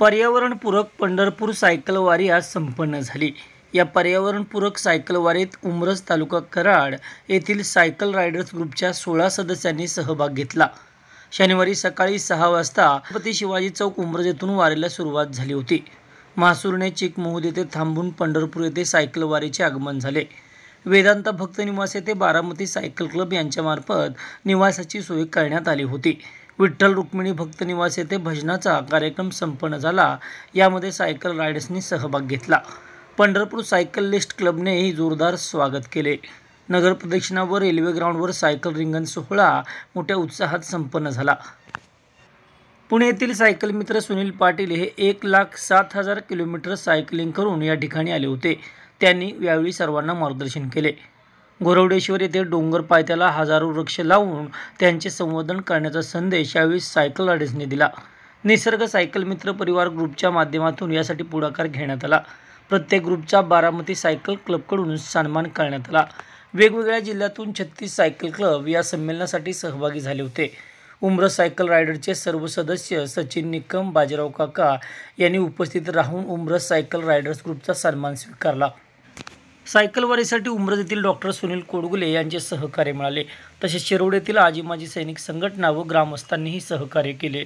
पर्यावरणपूरक पंढरपूर सायकलवारी आज संपन्न झाली या पर्यावरणपूरक सायकलवारीत उमरस तालुका कराड येथील सायकल रायडर्स ग्रुपच्या सोळा सदस्यांनी सहभाग घेतला शनिवारी सकाळी सहा वाजता छत्रपती शिवाजी चौक उमरज येथून वारीला सुरुवात झाली होती महासूरने चिकमहोद येथे थांबून पंढरपूर येथे सायकलवारीचे आगमन झाले वेदांत भक्त निवास येथे बारामती सायकल क्लब यांच्यामार्फत निवासाची सोय करण्यात आली होती विठ्ठल रुक्मिणी भक्त निवास येथे भजनाचा कार्यक्रम संपन्न झाला यामध्ये सायकल रायडर्सनी सहभाग घेतला पंढरपूर सायकल लिस्ट क्लबनेही जोरदार स्वागत केले नगर प्रदक्षिणावर रेल्वे ग्राउंडवर सायकल रिंगण सोहळा मोठ्या उत्साहात संपन्न झाला पुणे येथील सायकल मित्र सुनील पाटील हे एक लाख सात हजार किलोमीटर सायकलिंग करून या ठिकाणी आले होते त्यांनी यावेळी सर्वांना मार्गदर्शन केले गोरवडेश्वर येथे डोंगर पायथ्याला हजारो वृक्ष लावून त्यांचे संवर्धन करण्याचा संदेश यावेळी सायकल रायडर्सने दिला निसर्ग सायकल मित्र परिवार ग्रुपच्या माध्यमातून यासाठी पुढाकार घेण्यात आला प्रत्येक ग्रुपचा बारामती सायकल क्लबकडून सन्मान करण्यात आला वेगवेगळ्या जिल्ह्यातून छत्तीस सायकल क्लब या संमेलनासाठी सहभागी झाले होते उम्र सायकल रायडरचे सर्व सदस्य सचिन निकम बाजीराव काका यांनी उपस्थित राहून उम्र सायकल रायडर्स ग्रुपचा सन्मान स्वीकारला सायकलवारीसाठी वारीसाठी डॉक्टर सुनील कोडगुले यांचे सहकार्य मिळाले तसेच शिरोड येथील आजी माजी सैनिक संघटना व ग्रामस्थांनीही सहकार्य केले